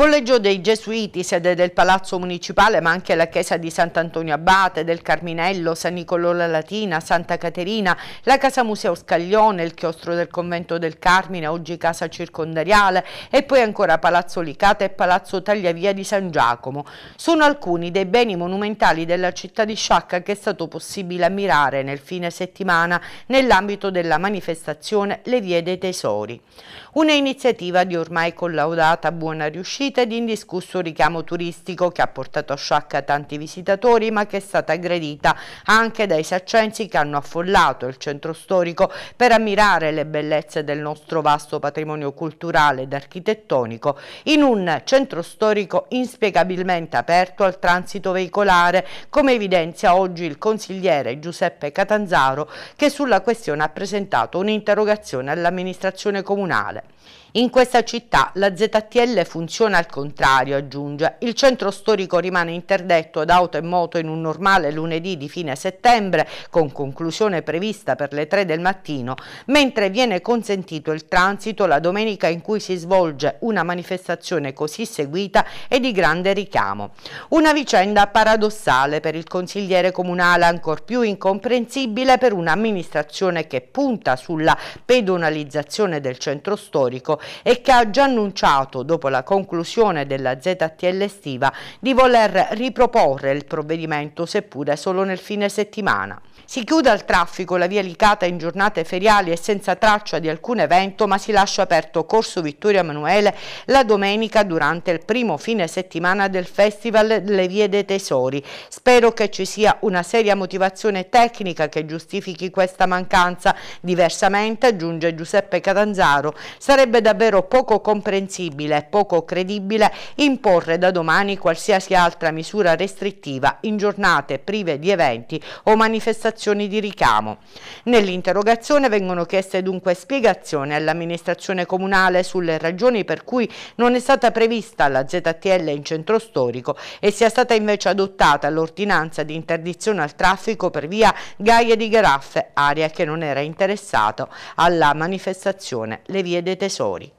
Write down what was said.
Collegio dei Gesuiti, sede del Palazzo Municipale, ma anche la Chiesa di Sant'Antonio Abate, del Carminello, San Nicolò la Latina, Santa Caterina, la Casa Museo Scaglione, il chiostro del Convento del Carmine, oggi Casa Circondariale, e poi ancora Palazzo Licata e Palazzo Tagliavia di San Giacomo. Sono alcuni dei beni monumentali della città di Sciacca che è stato possibile ammirare nel fine settimana nell'ambito della manifestazione Le Vie dei Tesori. Una iniziativa di ormai collaudata buona riuscita uscita ed indiscusso richiamo turistico che ha portato a sciacca tanti visitatori ma che è stata aggredita anche dai saccensi che hanno affollato il centro storico per ammirare le bellezze del nostro vasto patrimonio culturale ed architettonico in un centro storico inspiegabilmente aperto al transito veicolare come evidenzia oggi il consigliere Giuseppe Catanzaro che sulla questione ha presentato un'interrogazione all'amministrazione comunale. In questa città la ZTL funziona al contrario, aggiunge. Il centro storico rimane interdetto ad auto e moto in un normale lunedì di fine settembre, con conclusione prevista per le 3 del mattino, mentre viene consentito il transito la domenica in cui si svolge una manifestazione così seguita e di grande richiamo. Una vicenda paradossale per il consigliere comunale, ancor più incomprensibile per un'amministrazione che punta sulla pedonalizzazione del centro storico e che ha già annunciato, dopo la conclusione conclusione della ZTL estiva di voler riproporre il provvedimento seppure solo nel fine settimana. Si chiude al traffico la via Licata in giornate feriali e senza traccia di alcun evento, ma si lascia aperto Corso Vittorio Emanuele la domenica durante il primo fine settimana del Festival Le Vie dei Tesori. Spero che ci sia una seria motivazione tecnica che giustifichi questa mancanza. Diversamente, aggiunge Giuseppe Catanzaro, sarebbe davvero poco comprensibile e poco credibile imporre da domani qualsiasi altra misura restrittiva in giornate prive di eventi o manifestazioni operazioni di ricamo. Nell'interrogazione vengono chieste dunque spiegazioni all'amministrazione comunale sulle ragioni per cui non è stata prevista la ZTL in centro storico e sia stata invece adottata l'ordinanza di interdizione al traffico per via Gaia di Garaffe, area che non era interessata alla manifestazione Le Vie dei Tesori.